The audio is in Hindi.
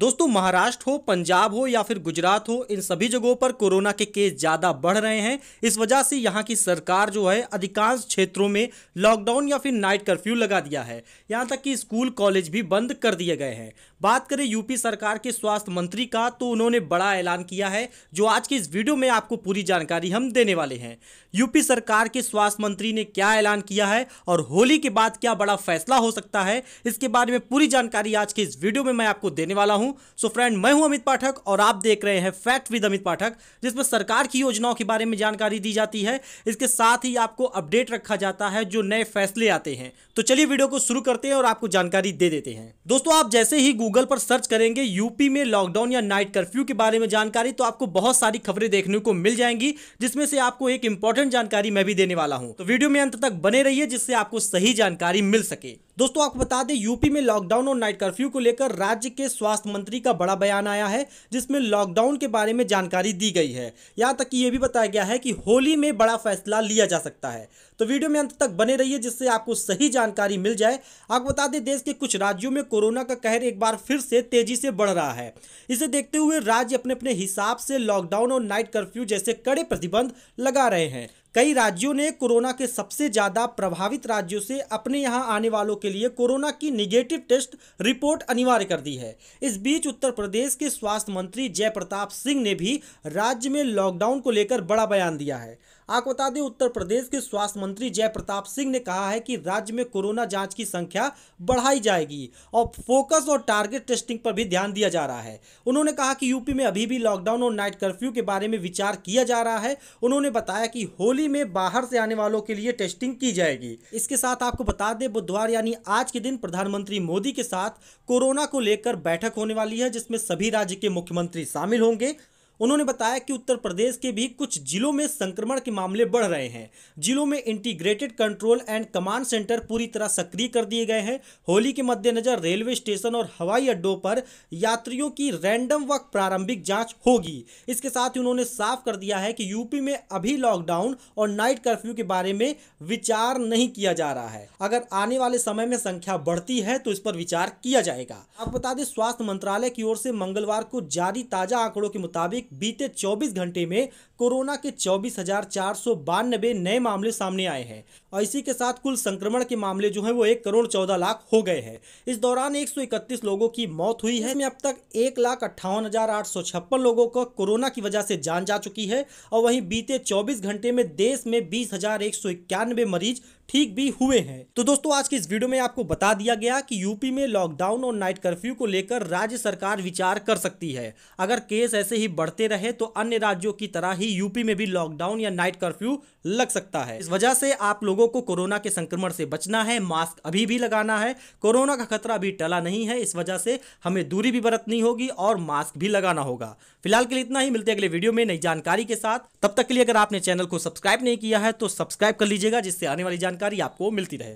दोस्तों महाराष्ट्र हो पंजाब हो या फिर गुजरात हो इन सभी जगहों पर कोरोना के केस ज़्यादा बढ़ रहे हैं इस वजह से यहाँ की सरकार जो है अधिकांश क्षेत्रों में लॉकडाउन या फिर नाइट कर्फ्यू लगा दिया है यहाँ तक कि स्कूल कॉलेज भी बंद कर दिए गए हैं बात करें यूपी सरकार के स्वास्थ्य मंत्री का तो उन्होंने बड़ा ऐलान किया है जो आज की इस वीडियो में आपको पूरी जानकारी हम देने वाले हैं यूपी सरकार के स्वास्थ्य मंत्री ने क्या ऐलान किया है और होली के बाद क्या बड़ा फैसला हो सकता है इसके बारे में पूरी जानकारी आज के इस वीडियो में मैं आपको देने वाला हूँ हूं सो so फ्रेंड मैं हूं अमित पाठक और आप देख रहे हैं फैक्ट विद अमित पाठक जिसमें सरकार की योजनाओं के बारे में जानकारी दी जाती है इसके साथ ही आपको अपडेट रखा जाता है जो नए फैसले आते हैं तो चलिए वीडियो को शुरू करते हैं और आपको जानकारी दे देते हैं दोस्तों आप जैसे ही गूगल पर सर्च करेंगे यूपी में लॉकडाउन या नाइट कर्फ्यू के बारे में जानकारी तो आपको बहुत सारी खबरें देखने को मिल जाएंगी जिसमें से आपको एक इंपॉर्टेंट जानकारी मैं भी देने वाला हूँ तो वीडियो में अंत तक बने रहिए जिससे आपको सही जानकारी मिल सके दोस्तों आपको बता दें यूपी में लॉकडाउन और नाइट कर्फ्यू को लेकर राज्य के स्वास्थ्य मुख्यमंत्री का बड़ा बयान आया है जिसमें लॉकडाउन के बारे में जानकारी दी गई है यहाँ तक कि ये भी बताया गया है कि होली में बड़ा फैसला लिया जा सकता है तो वीडियो में अंत तक बने रहिए जिससे आपको सही जानकारी मिल जाए आपको बता दें देश के कुछ राज्यों में कोरोना का कहर एक बार फिर से तेजी से बढ़ रहा है इसे देखते हुए राज्य अपने अपने हिसाब से लॉकडाउन और नाइट कर्फ्यू जैसे कड़े प्रतिबंध लगा रहे हैं कई राज्यों ने कोरोना के सबसे ज़्यादा प्रभावित राज्यों से अपने यहां आने वालों के लिए कोरोना की निगेटिव टेस्ट रिपोर्ट अनिवार्य कर दी है इस बीच उत्तर प्रदेश के स्वास्थ्य मंत्री जयप्रताप सिंह ने भी राज्य में लॉकडाउन को लेकर बड़ा बयान दिया है आपको बता दें उत्तर प्रदेश के स्वास्थ्य मंत्री जयप्रताप सिंह ने कहा है कि राज्य में कोरोना जांच की संख्या बढ़ाई जाएगी और फोकस और टारगेट टेस्टिंग पर भी ध्यान दिया जा रहा है उन्होंने कहा कि यूपी में अभी भी लॉकडाउन और नाइट कर्फ्यू के बारे में विचार किया जा रहा है उन्होंने बताया कि होली मामूली में बाहर से आने वालों के लिए टेस्टिंग की जाएगी इसके साथ आपको बता दें बुधवार यानी आज के दिन प्रधानमंत्री मोदी के साथ कोरोना को लेकर बैठक होने वाली है जिसमें सभी राज्य के मुख्यमंत्री शामिल होंगे उन्होंने बताया कि उत्तर प्रदेश के भी कुछ जिलों में संक्रमण के मामले बढ़ रहे हैं जिलों में integrated control and command centre पूरी तरह सक्रिय कर दिए गए हैं होली के मद्देनजर रेलवे स्टेशन और हवाई अड्डों पर यात्रियों की रैंडम व प्रारंभिक जांच होगी इसके साथ ही उन्होंने साफ कर दिया है कि यूपी में अभी लॉकडाउन और नाइट कर्फ्यू के बारे में विचार नहीं किया जा रहा है अगर आने वाले समय में संख्या बढ़ती है तो इस पर विचार किया जाएगा आप बता दें स्वास्थ्य मंत्रालय की ओर से मंगलवार को जारी ताजा आंकड़ों के मुताबिक बीते 24 घंटे में कोरोना के चौबीस नए मामले सामने आए हैं और इसी के साथ कुल संक्रमण के मामले जो हैं वो एक करोड़ चौदह लाख हो गए हैं इस दौरान 131 लोगों की मौत हुई है इसमें अब तक एक लाख अट्ठावन हजार आठ सौ छप्पन लोगों को कोरोना की वजह से जान जा चुकी है और वहीं बीते 24 घंटे में देश में बीस हजार एक सौ इक्यानबे मरीज ठीक भी हुए हैं तो दोस्तों आज की इस वीडियो में आपको बता दिया गया कि यूपी में लॉकडाउन और नाइट कर्फ्यू को लेकर राज्य सरकार विचार कर सकती है अगर केस ऐसे ही बढ़ते करते रहे तो अन्य राज्यों की तरह ही यूपी में भी लॉकडाउन या नाइट कर्फ्यू लग सकता है इस वजह से आप लोगों को कोरोना के संक्रमण से बचना है मास्क अभी भी लगाना है कोरोना का खतरा अभी टला नहीं है इस वजह से हमें दूरी भी बरतनी होगी और मास्क भी लगाना होगा फिलहाल के लिए इतना ही मिलते अगले वीडियो में नई जानकारी के साथ तब तक के लिए अगर आपने चैनल को सब्सक्राइब नहीं किया है तो सब्सक्राइब कर लीजिएगा जिससे आने वाली जानकारी आपको मिलती रहे